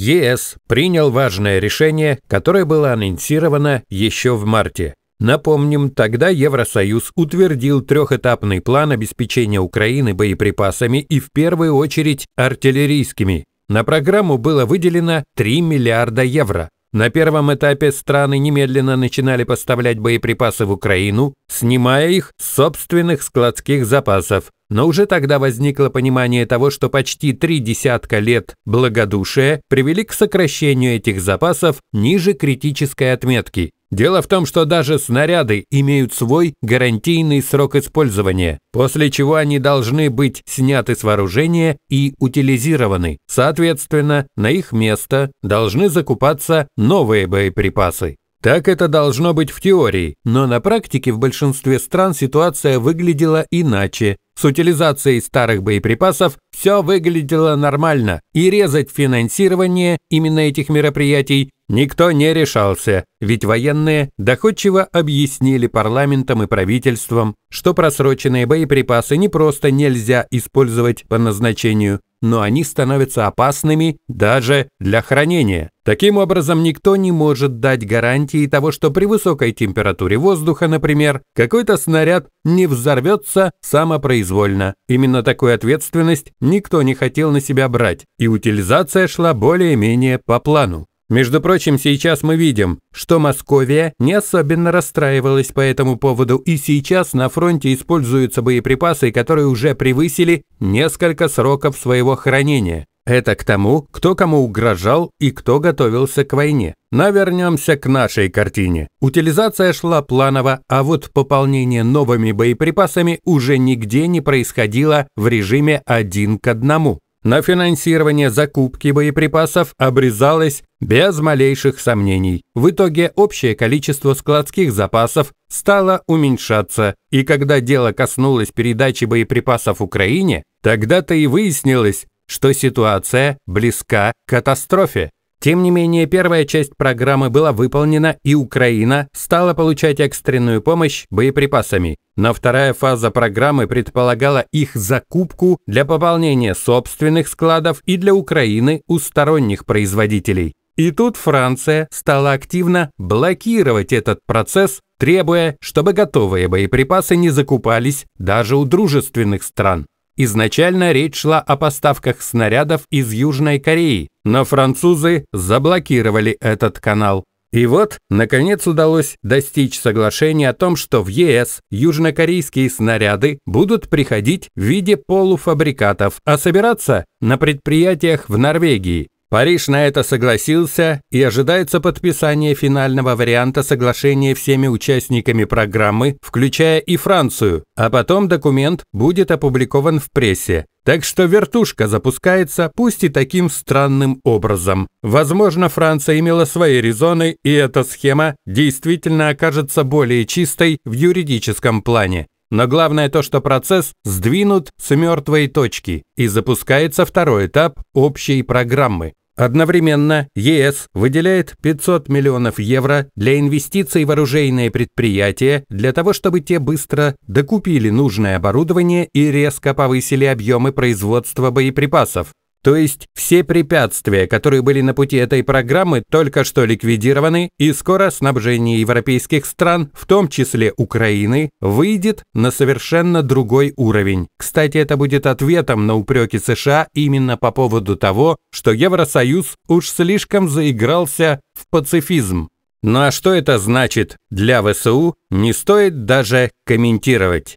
ЕС принял важное решение, которое было анонсировано еще в марте. Напомним, тогда Евросоюз утвердил трехэтапный план обеспечения Украины боеприпасами и в первую очередь артиллерийскими. На программу было выделено 3 миллиарда евро. На первом этапе страны немедленно начинали поставлять боеприпасы в Украину, снимая их с собственных складских запасов. Но уже тогда возникло понимание того, что почти три десятка лет благодушия привели к сокращению этих запасов ниже критической отметки Дело в том, что даже снаряды имеют свой гарантийный срок использования, после чего они должны быть сняты с вооружения и утилизированы. Соответственно, на их место должны закупаться новые боеприпасы. Так это должно быть в теории, но на практике в большинстве стран ситуация выглядела иначе. С утилизацией старых боеприпасов все выглядело нормально, и резать финансирование именно этих мероприятий Никто не решался, ведь военные доходчиво объяснили парламентам и правительствам, что просроченные боеприпасы не просто нельзя использовать по назначению, но они становятся опасными даже для хранения. Таким образом, никто не может дать гарантии того, что при высокой температуре воздуха, например, какой-то снаряд не взорвется самопроизвольно. Именно такую ответственность никто не хотел на себя брать, и утилизация шла более-менее по плану. Между прочим, сейчас мы видим, что Московия не особенно расстраивалась по этому поводу, и сейчас на фронте используются боеприпасы, которые уже превысили несколько сроков своего хранения. Это к тому, кто кому угрожал и кто готовился к войне. Но вернемся к нашей картине. Утилизация шла планово, а вот пополнение новыми боеприпасами уже нигде не происходило в режиме один к одному на финансирование закупки боеприпасов обрезалось без малейших сомнений. В итоге общее количество складских запасов стало уменьшаться, и когда дело коснулось передачи боеприпасов Украине, тогда-то и выяснилось, что ситуация близка к катастрофе. Тем не менее, первая часть программы была выполнена, и Украина стала получать экстренную помощь боеприпасами. Но вторая фаза программы предполагала их закупку для пополнения собственных складов и для Украины у сторонних производителей. И тут Франция стала активно блокировать этот процесс, требуя, чтобы готовые боеприпасы не закупались даже у дружественных стран. Изначально речь шла о поставках снарядов из Южной Кореи, но французы заблокировали этот канал. И вот, наконец удалось достичь соглашения о том, что в ЕС южнокорейские снаряды будут приходить в виде полуфабрикатов, а собираться на предприятиях в Норвегии. Париж на это согласился и ожидается подписание финального варианта соглашения всеми участниками программы, включая и Францию, а потом документ будет опубликован в прессе. Так что вертушка запускается, пусть и таким странным образом. Возможно, Франция имела свои резоны, и эта схема действительно окажется более чистой в юридическом плане. Но главное то, что процесс сдвинут с мертвой точки и запускается второй этап общей программы. Одновременно ЕС выделяет 500 миллионов евро для инвестиций в оружейные предприятия для того, чтобы те быстро докупили нужное оборудование и резко повысили объемы производства боеприпасов, то есть все препятствия, которые были на пути этой программы, только что ликвидированы, и скоро снабжение европейских стран, в том числе Украины, выйдет на совершенно другой уровень. Кстати, это будет ответом на упреки США именно по поводу того, что Евросоюз уж слишком заигрался в пацифизм. Ну а что это значит для ВСУ, не стоит даже комментировать.